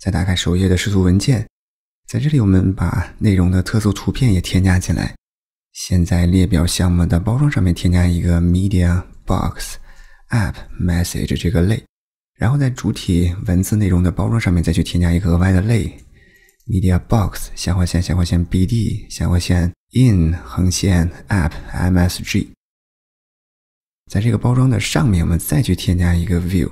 再打开首页的视图文件，在这里我们把内容的特色图片也添加进来。先在列表项目的包装上面添加一个 MediaBoxAppMessage 这个类，然后在主体文字内容的包装上面再去添加一个额外的类 MediaBox 下划线下划线 B D 下划线 In 横线 AppMsg。在这个包装的上面，我们再去添加一个 View。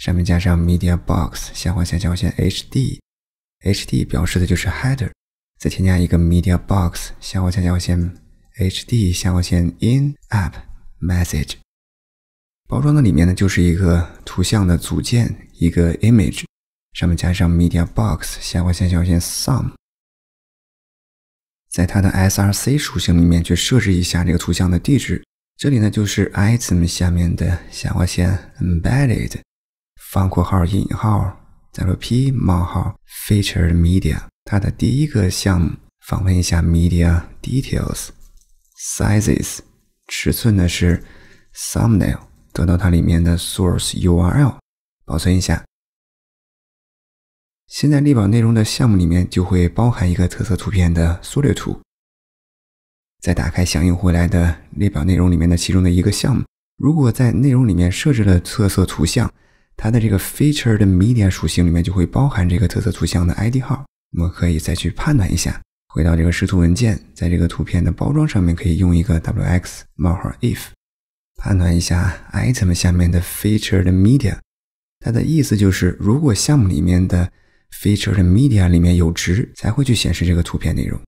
上面加上 media box 下划线下划线 H D，H D 表示的就是 header。再添加一个 media box 下划线下划线 H D 下划线 in app message。包装的里面呢就是一个图像的组件，一个 image。上面加上 media box 下划线下划线 s u m 在它的 S R C 属性里面去设置一下这个图像的地址。这里呢就是 item 下面的下划线 embedded。方括号、引号，再说 P 冒号 Featured Media，它的第一个项目，访问一下 Media Details Sizes 尺寸呢是 Thumbnail，得到它里面的 Source URL，保存一下。现在列表内容的项目里面就会包含一个特色图片的缩略图。再打开响应回来的列表内容里面的其中的一个项目，如果在内容里面设置了特色图像。它的这个 featured media 属性里面就会包含这个特色图像的 ID 号，我们可以再去判断一下。回到这个视图文件，在这个图片的包装上面，可以用一个 wx 冒号 if 判断一下 item 下面的 featured media。它的意思就是，如果项目里面的 featured media 里面有值，才会去显示这个图片内容。